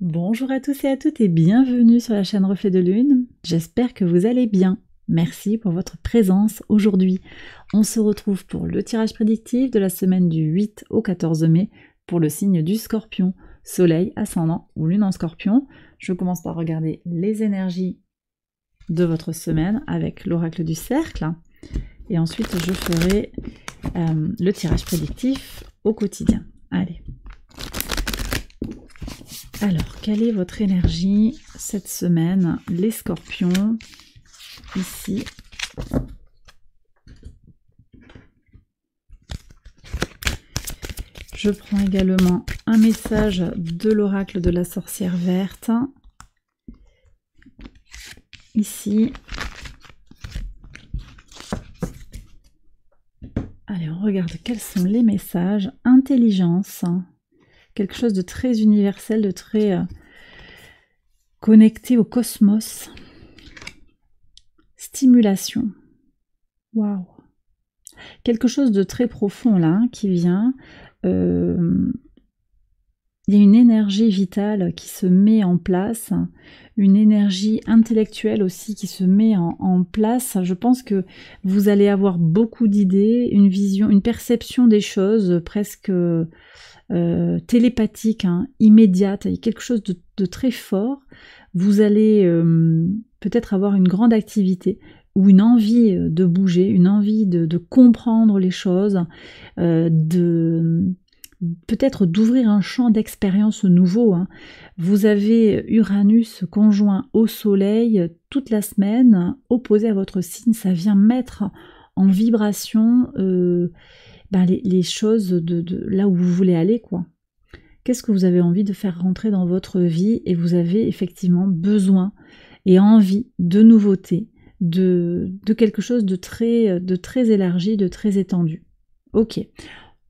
Bonjour à tous et à toutes et bienvenue sur la chaîne Reflet de Lune. J'espère que vous allez bien. Merci pour votre présence aujourd'hui. On se retrouve pour le tirage prédictif de la semaine du 8 au 14 mai pour le signe du scorpion, soleil, ascendant ou lune en scorpion. Je commence par regarder les énergies de votre semaine avec l'oracle du cercle et ensuite je ferai euh, le tirage prédictif au quotidien. Allez. Alors, quelle est votre énergie cette semaine Les scorpions, ici. Je prends également un message de l'oracle de la sorcière verte. Ici. Allez, on regarde quels sont les messages. Intelligence quelque chose de très universel, de très euh, connecté au cosmos. Stimulation. Waouh. Quelque chose de très profond là hein, qui vient. Euh, il y a une énergie vitale qui se met en place, une énergie intellectuelle aussi qui se met en, place. Je pense que vous allez avoir beaucoup d'idées, une vision, une perception des choses presque euh, télépathique, hein, immédiate, quelque chose de, très fort. Vous allez euh, peut-être avoir une grande activité, ou une envie euh, de bouger, une envie de, comprendre les choses, de, peut-être d'ouvrir un champ d'expérience nouveau. Hein. Vous avez Uranus conjoint au Soleil toute la semaine, opposé à votre signe, ça vient mettre en vibration euh, ben, les, choses de, là où vous voulez aller, quoi. Qu'est-ce que vous avez envie de faire rentrer dans votre vie et vous avez effectivement besoin et envie de nouveautés, de, quelque chose de très, de très élargi, de très étendu. Ok.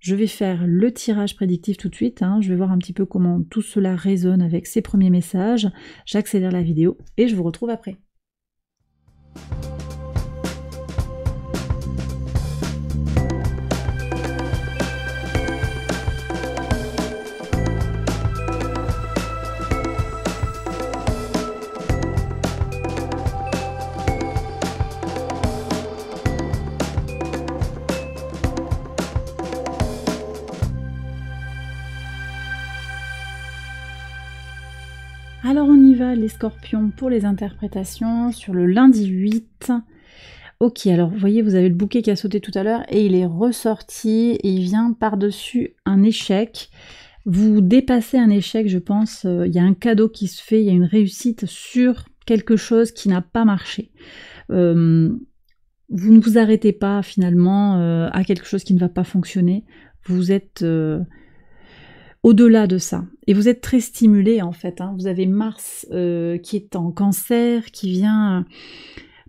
Je vais faire le tirage prédictif tout de suite. Hein. Je vais voir un petit peu comment tout cela résonne avec ces premiers messages. J'accélère la vidéo et je vous retrouve après. Alors on y va, les scorpions, pour les interprétations sur le lundi 8. Ok, alors vous voyez, vous avez le bouquet qui a sauté tout à l'heure et il est ressorti et il vient par-dessus un échec. Vous dépassez un échec, je pense. Euh, il y a un cadeau qui se fait, il y a une réussite sur quelque chose qui n'a pas marché. Euh, vous ne vous arrêtez pas finalement euh, à quelque chose qui ne va pas fonctionner. Vous êtes au-delà de ça. Et vous êtes très stimulé en fait. Hein. Vous avez Mars euh, qui est en cancer, qui vient,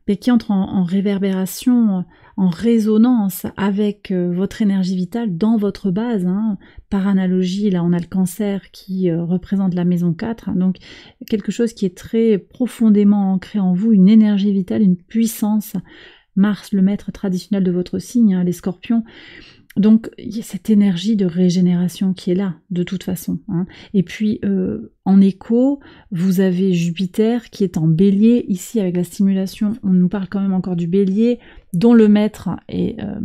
mais qui entre en, réverbération, en résonance avec euh, votre énergie vitale dans votre base. Hein. Par analogie, là on a le cancer qui euh, représente la maison 4. Donc quelque chose qui est très profondément ancré en vous, une énergie vitale, une puissance. Mars, le maître traditionnel de votre signe, hein, les scorpions donc il y a cette énergie de régénération qui est là, de toute façon. Hein. Et puis euh, en écho, vous avez Jupiter qui est en bélier. Ici, avec la stimulation, on nous parle quand même encore du bélier, dont le maître euh,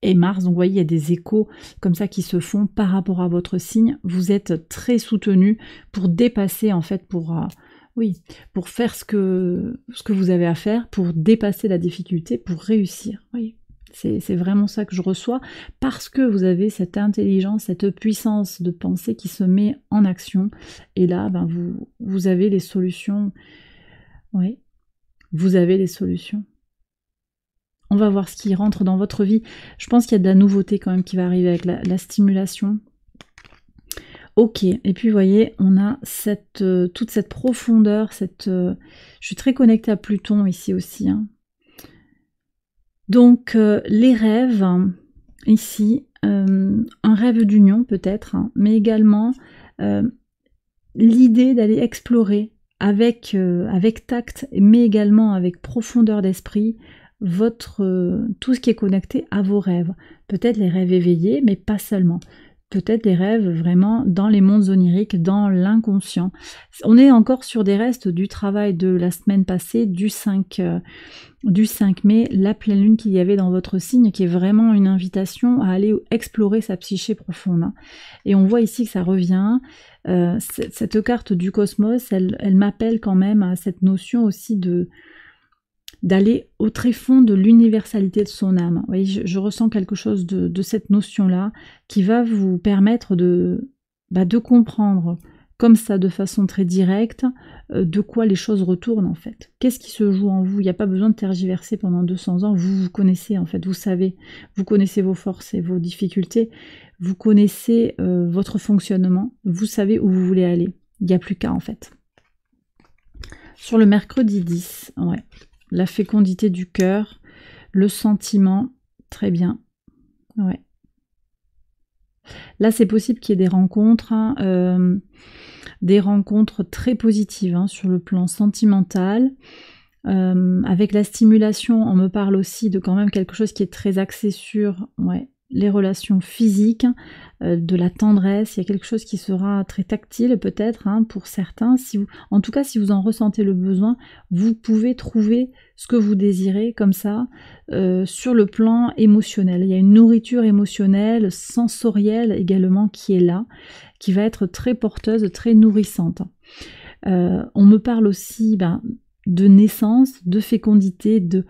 est, Mars. Donc vous voyez, il y a des échos comme ça qui se font par rapport à votre signe. Vous êtes très soutenu pour dépasser, en fait, pour... Euh, oui, pour faire ce que, ce que vous avez à faire, pour dépasser la difficulté, pour réussir. C'est vraiment ça que je reçois, parce que vous avez cette intelligence, cette puissance de pensée qui se met en action. Et là, ben, vous, vous avez les solutions. Oui, vous avez les solutions. On va voir ce qui rentre dans votre vie. Je pense qu'il y a de la nouveauté quand même qui va arriver avec la, stimulation. Ok, et puis vous voyez, on a cette, euh, toute cette profondeur, cette, euh, je suis très connectée à Pluton ici aussi, hein. Donc euh, les rêves, hein, ici, euh, un rêve d'union peut-être, hein, mais également euh, l'idée d'aller explorer avec, avec, tact, mais également avec profondeur d'esprit, votre tout ce qui est connecté à vos rêves. Peut-être les rêves éveillés, mais pas seulement peut-être des rêves vraiment dans les mondes oniriques, dans l'inconscient. On est encore sur des restes du travail de la semaine passée, du 5, euh, du mai, la pleine lune qu'il y avait dans votre signe, qui est vraiment une invitation à aller explorer sa psyché profonde. Hein. Et on voit ici que ça revient. Euh, cette carte du cosmos, elle m'appelle quand même à cette notion aussi de d'aller au tréfonds de l'universalité de son âme. Vous voyez, je, ressens quelque chose de, cette notion-là qui va vous permettre de, bah, de comprendre comme ça de façon très directe euh, de quoi les choses retournent en fait. Qu'est-ce qui se joue en vous Il n'y a pas besoin de tergiverser pendant 200 ans. Vous vous connaissez en fait, vous savez, vous connaissez vos forces et vos difficultés, vous connaissez euh, votre fonctionnement, vous savez où vous voulez aller. Il n'y a plus qu'à en fait. Sur le mercredi 10, ouais, la fécondité du cœur, le sentiment, très bien. Ouais. Là, c'est possible qu'il y ait des rencontres, hein, euh, des rencontres très positives hein, sur le plan sentimental. Euh, avec la stimulation, on me parle aussi de quand même quelque chose qui est très axé sur ouais, les relations physiques, euh, de la tendresse, il y a quelque chose qui sera très tactile peut-être hein, pour certains. Si vous, en tout cas, si vous en ressentez le besoin, vous pouvez trouver ce que vous désirez comme ça euh, sur le plan émotionnel. Il y a une nourriture émotionnelle, sensorielle également qui est là, qui va être très porteuse, très nourrissante. Euh, on me parle aussi ben, de naissance, de fécondité, de,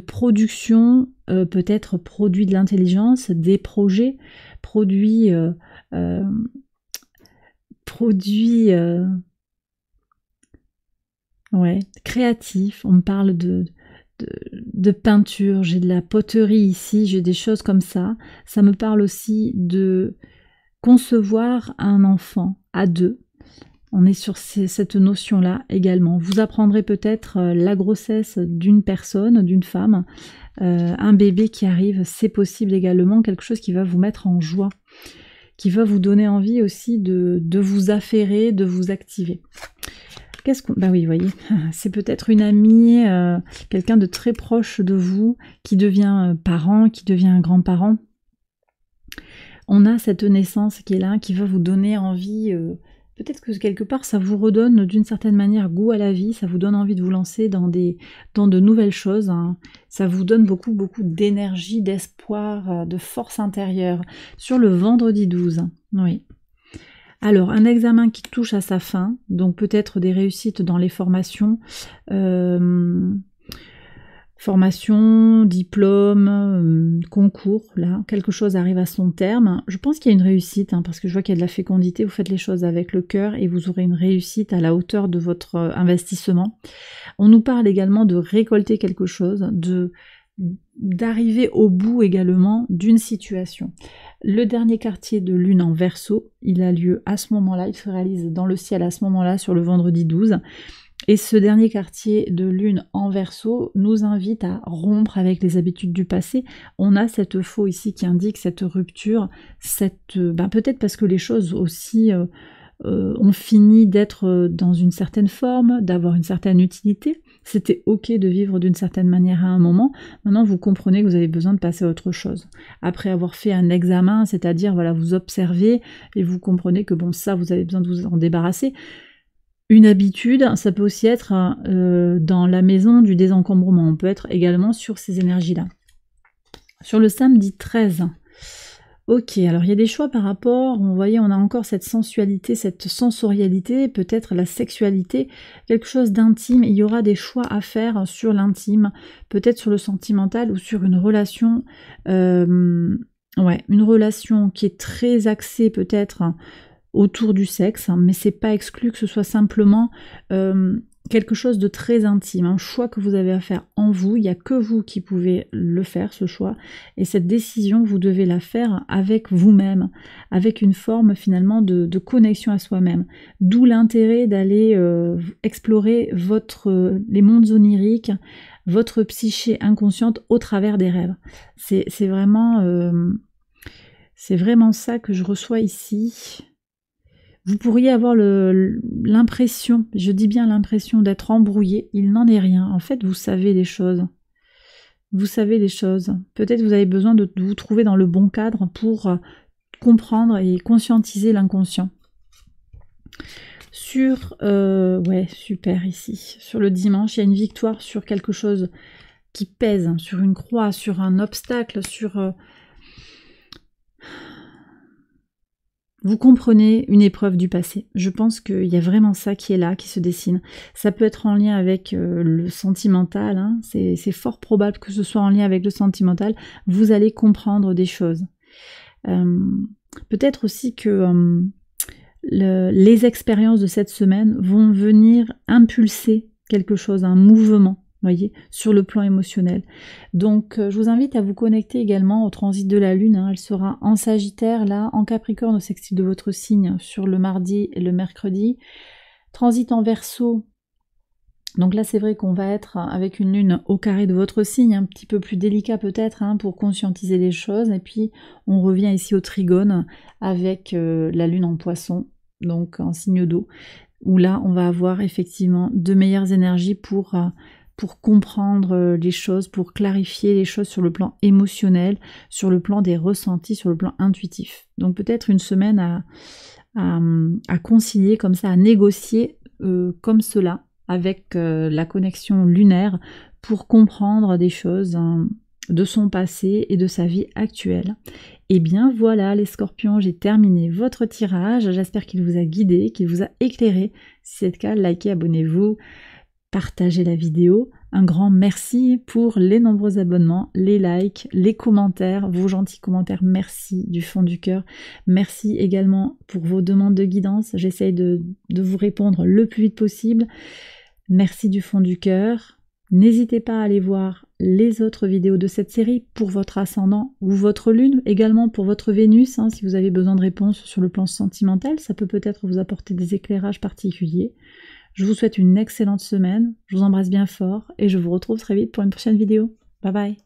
production, euh, peut-être produit de l'intelligence, des projets, produits, euh, euh, ouais, créatifs. On me parle de peinture, j'ai de la poterie ici, j'ai des choses comme ça. Ça me parle aussi de concevoir un enfant à deux on est sur cette notion-là également. Vous apprendrez peut-être euh, la grossesse d'une personne, d'une femme, euh, un bébé qui arrive, c'est possible également, quelque chose qui va vous mettre en joie, qui va vous donner envie aussi de, vous affairer, de vous activer. Qu'est-ce qu'on... Bah oui, voyez, c'est peut-être une amie, euh, quelqu'un de très proche de vous, qui devient parent, qui devient grand-parent. On a cette naissance qui est là, qui va vous donner envie... Peut-être que quelque part ça vous redonne d'une certaine manière goût à la vie, ça vous donne envie de vous lancer dans, des, dans de nouvelles choses, hein. ça vous donne beaucoup beaucoup d'énergie, d'espoir, euh, de force intérieure sur le vendredi 12. Oui. Alors, un examen qui touche à sa fin, donc peut-être des réussites dans les formations, euh, formation, diplôme, euh, concours, là, quelque chose arrive à son terme, je pense qu'il y a une réussite, hein, parce que je vois qu'il y a de la fécondité, vous faites les choses avec le cœur et vous aurez une réussite à la hauteur de votre euh, investissement. On nous parle également de récolter quelque chose, de d'arriver au bout également d'une situation. Le dernier quartier de lune en verso, il a lieu à ce moment-là, il se réalise dans le ciel à ce moment-là sur le vendredi 12. Et ce dernier quartier de lune en verso nous invite à rompre avec les habitudes du passé. On a cette faux ici qui indique cette rupture, cette ben peut-être parce que les choses aussi euh, euh, ont fini d'être dans une certaine forme, d'avoir une certaine utilité. C'était ok de vivre d'une certaine manière à un moment. Maintenant, vous comprenez que vous avez besoin de passer à autre chose. Après avoir fait un examen, c'est-à-dire voilà, vous observez et vous comprenez que bon ça, vous avez besoin de vous en débarrasser. Une habitude, ça peut aussi être euh, dans la maison du désencombrement. On peut être également sur ces énergies-là. Sur le samedi 13. Ok, alors il y a des choix par rapport, On voyait, on a encore cette sensualité, cette sensorialité, peut-être la sexualité, quelque chose d'intime, il y aura des choix à faire sur l'intime, peut-être sur le sentimental ou sur une relation, euh, ouais, une relation qui est très axée peut-être autour du sexe, mais hein, mais c'est pas exclu que ce soit simplement euh, quelque chose de très intime, un choix que vous avez à faire en vous, il n'y a que vous qui pouvez le faire, ce choix, et cette décision, vous devez la faire avec vous-même, avec une forme finalement de, connexion à soi-même. D'où l'intérêt d'aller euh, explorer votre, euh, les mondes oniriques, votre psyché inconsciente au travers des rêves. C'est vraiment... c'est vraiment ça que je reçois ici. Vous pourriez avoir l'impression, je dis bien l'impression d'être embrouillé, il n'en est rien. En fait, vous savez les choses. Vous savez les choses. Peut-être vous avez besoin de vous trouver dans le bon cadre pour euh, comprendre et conscientiser l'inconscient. Sur, euh, ouais, super ici. Sur le dimanche, il y a une victoire sur quelque chose qui pèse, hein, sur une croix, sur un obstacle, sur euh, Vous comprenez une épreuve du passé. Je pense qu'il y a vraiment ça qui est là, qui se dessine. Ça peut être en lien avec euh, le sentimental, hein. c'est fort probable que ce soit en lien avec le sentimental. Vous allez comprendre des choses. Euh, peut-être aussi que euh, les expériences de cette semaine vont venir impulser quelque chose, un mouvement voyez, sur le plan émotionnel. Donc euh, je vous invite à vous connecter également au transit de la Lune. Hein. Elle sera en Sagittaire, là, en Capricorne au sextile de votre signe, sur le mardi et le mercredi. Transit en Verseau. Donc là, c'est vrai qu'on va être avec une lune au carré de votre signe, un petit peu plus délicat peut-être hein, pour conscientiser les choses. Et puis, on revient ici au trigone avec euh, la lune en poisson, donc en signe d'eau, où là, on va avoir effectivement de meilleures énergies pour euh, pour comprendre euh, les choses, pour clarifier les choses sur le plan émotionnel, sur le plan des ressentis, sur le plan intuitif. Donc peut-être une semaine à, concilier comme ça, à négocier euh, comme cela avec euh, la connexion lunaire pour comprendre des choses hein, de son passé et de sa vie actuelle. Et eh bien voilà les scorpions, j'ai terminé votre tirage. J'espère qu'il vous a guidé, qu'il vous a éclairé. Si c'est le cas, likez, abonnez-vous partagez la vidéo. Un grand merci pour les nombreux abonnements, les likes, les commentaires, vos gentils commentaires. Merci du fond du cœur. Merci également pour vos demandes de guidance. J'essaye de, vous répondre le plus vite possible. Merci du fond du cœur. N'hésitez pas à aller voir les autres vidéos de cette série pour votre ascendant ou votre lune, également pour votre Vénus, hein, si vous avez besoin de réponses sur le plan sentimental, ça peut peut-être vous apporter des éclairages particuliers. Je vous souhaite une excellente semaine, je vous embrasse bien fort et je vous retrouve très vite pour une prochaine vidéo. Bye bye